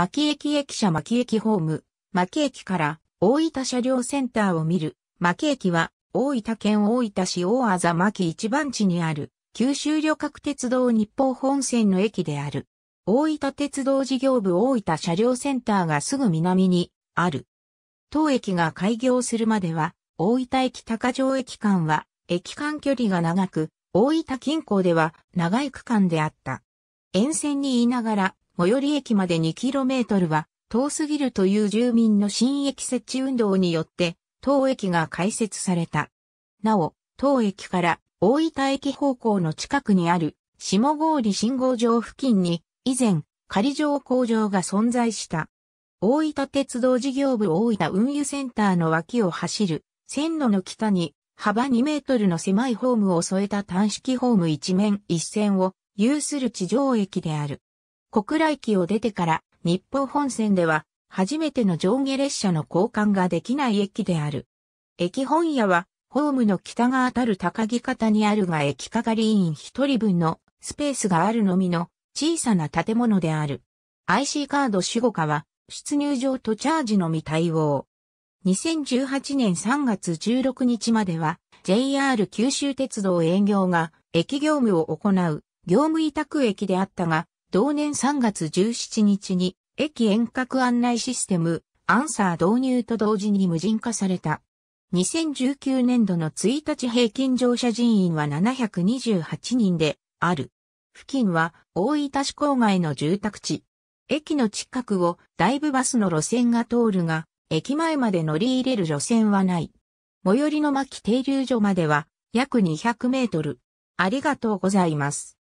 牧駅駅舎牧駅ホーム、牧駅から大分車両センターを見る。牧駅は大分県大分市大あざ牧一番地にある九州旅客鉄道日報本線の駅である。大分鉄道事業部大分車両センターがすぐ南にある。当駅が開業するまでは、大分駅高城駅間は、駅間距離が長く、大分近郊では長い区間であった。沿線にいながら、最寄り駅まで 2km は遠すぎるという住民の新駅設置運動によって当駅が開設された。なお、当駅から大分駅方向の近くにある下郡信号場付近に以前仮上工場が存在した。大分鉄道事業部大分運輸センターの脇を走る線路の北に幅2メートルの狭いホームを添えた単式ホーム一面一線を有する地上駅である。国来駅を出てから日報本線では初めての上下列車の交換ができない駅である。駅本屋はホームの北側たる高木方にあるが駅係員一人分のスペースがあるのみの小さな建物である。IC カード守護課は出入場とチャージのみ対応。2018年3月16日までは JR 九州鉄道営業が駅業務を行う業務委託駅であったが同年3月17日に駅遠隔案内システムアンサー導入と同時に無人化された。2019年度の1日平均乗車人員は728人である。付近は大分市郊外の住宅地。駅の近くを大部バスの路線が通るが、駅前まで乗り入れる路線はない。最寄りの巻停留所までは約200メートル。ありがとうございます。